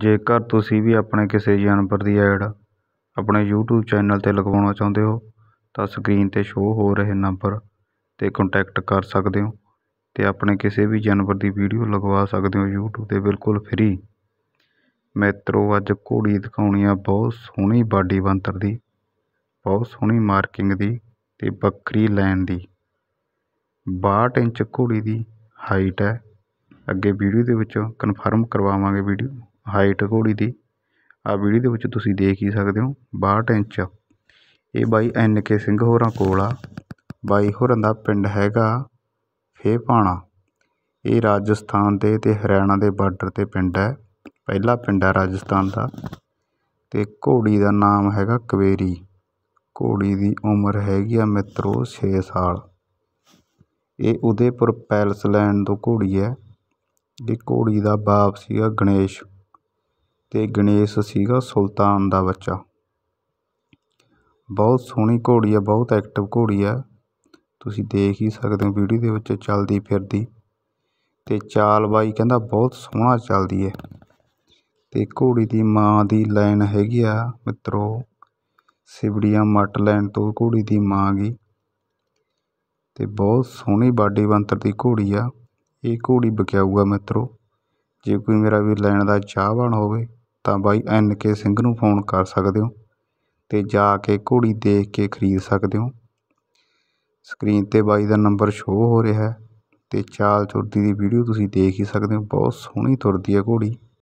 ਜੇਕਰ ਤੁਸੀਂ ਵੀ ਆਪਣੇ ਕਿਸੇ ਜਾਨਵਰ ਦੀ ਐਡ ਆਪਣੇ ਯੂਟਿਊਬ ਚੈਨਲ 'ਤੇ ਲਗਵਾਉਣਾ ਚਾਹੁੰਦੇ ਹੋ ਤਾਂ ਸਕਰੀਨ 'ਤੇ ਸ਼ੋਅ ਹੋ ਰਹੇ ਨੰਬਰ 'ਤੇ ਕੰਟੈਕਟ ਕਰ ਸਕਦੇ ਹੋ ਅਤੇ ਆਪਣੇ ਕਿਸੇ ਵੀ ਜਾਨਵਰ ਦੀ ਵੀਡੀਓ ਲਗਵਾ ਸਕਦੇ ਹੋ ਯੂਟਿਊਬ 'ਤੇ ਬਿਲਕੁਲ ਫ੍ਰੀ ਮੈਤਰੋ ਅੱਜ ਘੋੜੀ ਦਿਖਾਉਣੀ ਆ ਬਹੁਤ ਸੋਹਣੀ ਬਾਡੀ ਬੰਤਰ ਦੀ ਬਹੁਤ ਸੋਹਣੀ ਮਾਰਕਿੰਗ ਦੀ ਅਤੇ ਬੱਕਰੀ ਲੈਣ ਦੀ 62 ਇੰਚ ਘੋੜੀ ਦੀ ਹਾਈਟ ਹੈ ਅੱਗੇ ਵੀਡੀਓ ਦੇ ਵਿੱਚ ਕਨਫਰਮ ਕਰਵਾਵਾਂਗੇ ਵੀਡੀਓ ਹਾਈਟ ਘੋੜੀ ਦੀ ਆ ਵੀਡੀਓ ਦੇ ਵਿੱਚ ਤੁਸੀਂ ਦੇਖ ਹੀ ਸਕਦੇ ਹੋ 62 ਇੰਚ ਇਹ ਬਾਈ ਐਨ ਕੇ ਸਿੰਘ ਹੋਰਾਂ ਕੋਲ ਆ ਬਾਈ ਹੋਰਾਂ ਦਾ ਪਿੰਡ ਹੈਗਾ ਫੇਪਾਣਾ ਇਹ ਰਾਜਸਥਾਨ ਦੇ ਤੇ ਹਰਿਆਣਾ ਦੇ ਬਾਰਡਰ ਤੇ ਪਿੰਡ ਹੈ ਪਹਿਲਾ ਪਿੰਡ ਹੈ ਰਾਜਸਥਾਨ ਦਾ ਤੇ ਘੋੜੀ ਦਾ ਨਾਮ ਹੈਗਾ ਕਵੇਰੀ ਘੋੜੀ ਦੀ ਉਮਰ ਹੈਗੀ ਆ ਮਿੱਤਰੋ 6 ਸਾਲ ਇਹ ਉਦੇਪੁਰ ਪੈਲਸ ਲੈਂਡ ਤੋਂ ਘੋੜੀ ਹੈ ਇਹ ਘੋੜੀ ਦਾ ਬਾਪ ਸੀਗਾ ਗਣੇਸ਼ ਤੇ ਗਣੇਸ਼ ਸੀਗਾ ਸੁਲਤਾਨ ਦਾ ਬੱਚਾ ਬਹੁਤ ਸੋਹਣੀ ਘੋੜੀ ਆ ਬਹੁਤ ਐਕਟਿਵ ਘੋੜੀ ਆ ਤੁਸੀਂ ਦੇਖ ਹੀ ਸਕਦੇ ਹੋ ਵੀਡੀਓ ਦੇ ਵਿੱਚ ਚੱਲਦੀ ਫਿਰਦੀ ਤੇ ਚਾਲ ਬਾਈ ਕਹਿੰਦਾ ਬਹੁਤ ਸੋਹਣਾ ਚੱਲਦੀ ਹੈ ਤੇ ਘੋੜੀ ਦੀ ਮਾਂ ਦੀ ਲਾਈਨ ਹੈਗੀ ਆ ਮਿੱਤਰੋ ਸਿਬੜੀਆਂ ਮੱਟ ਲੈਣ ਤੋਂ ਘੋੜੀ ਦੀ ਮਾਂ ਗਈ ਤੇ ਬਹੁਤ ਸੋਹਣੀ ਬਾਡੀ ਬੰਤਰ ਦੀ ਘੋੜੀ ਆ ਇਹ ਘੋੜੀ ਬਕਿਆਊਗਾ ਮਿੱਤਰੋ ਜੇ ਕੋਈ ਮੇਰਾ ਵੀ ਲੈਣ ਦਾ ਚਾਹਵਾਨ ਹੋਵੇ ਤਾਂ ਬਾਈ ਐਨ ਕੇ ਸਿੰਘ ਨੂੰ ਫੋਨ ਕਰ ਸਕਦੇ ਹੋ ਅਤੇ ਜਾ ਕੇ ਘੋੜੀ ਦੇਖ ਕੇ ਖਰੀਦ ਸਕਦੇ ਹੋ ਸਕਰੀਨ 'ਤੇ ਬਾਈ ਦਾ ਨੰਬਰ ਸ਼ੋਅ ਹੋ ਰਿਹਾ ਅਤੇ ਚਾਲ ਚੁਰਦੀ ਦੀ ਵੀਡੀਓ ਤੁਸੀਂ ਦੇਖ ਹੀ ਸਕਦੇ ਹੋ ਬਹੁਤ ਸੋਹਣੀ ਤੁਰਦੀ ਹੈ ਘੋੜੀ